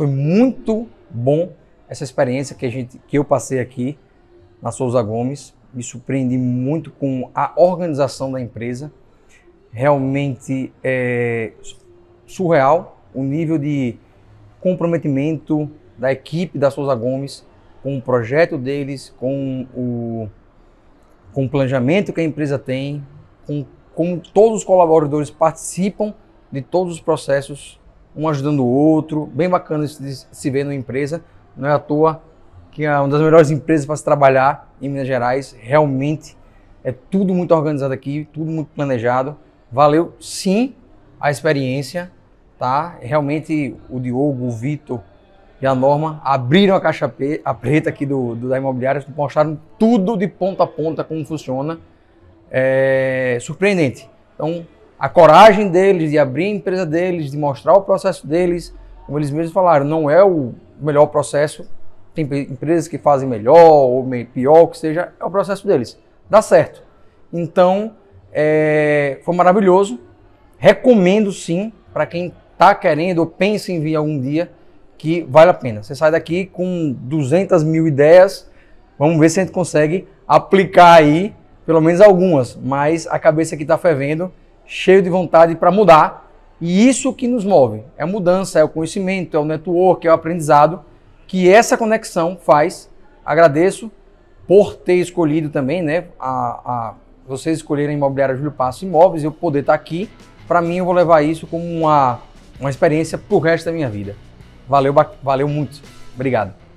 Foi muito bom essa experiência que, a gente, que eu passei aqui na Souza Gomes. Me surpreendi muito com a organização da empresa. Realmente é surreal o nível de comprometimento da equipe da Souza Gomes com o projeto deles, com o, com o planejamento que a empresa tem, com como todos os colaboradores participam de todos os processos um ajudando o outro. Bem bacana isso de se ver numa empresa. Não é à toa que é uma das melhores empresas para se trabalhar em Minas Gerais. Realmente é tudo muito organizado aqui, tudo muito planejado. Valeu sim a experiência, tá? Realmente o Diogo, o Vitor e a Norma abriram a caixa preta aqui do, do da imobiliária, mostraram tudo de ponta a ponta como funciona. É surpreendente. Então, a coragem deles de abrir a empresa deles, de mostrar o processo deles, como eles mesmos falaram, não é o melhor processo. Tem empresas que fazem melhor ou pior, que seja, é o processo deles. Dá certo. Então, é, foi maravilhoso. Recomendo sim para quem está querendo ou pensa em vir algum dia que vale a pena. Você sai daqui com 200 mil ideias. Vamos ver se a gente consegue aplicar aí pelo menos algumas. Mas a cabeça aqui está fervendo cheio de vontade para mudar. E isso que nos move. É a mudança, é o conhecimento, é o network, é o aprendizado que essa conexão faz. Agradeço por ter escolhido também, né? A, a vocês escolherem a imobiliária Júlio Passo Imóveis, eu poder estar tá aqui. Para mim, eu vou levar isso como uma, uma experiência para o resto da minha vida. Valeu, valeu muito. Obrigado.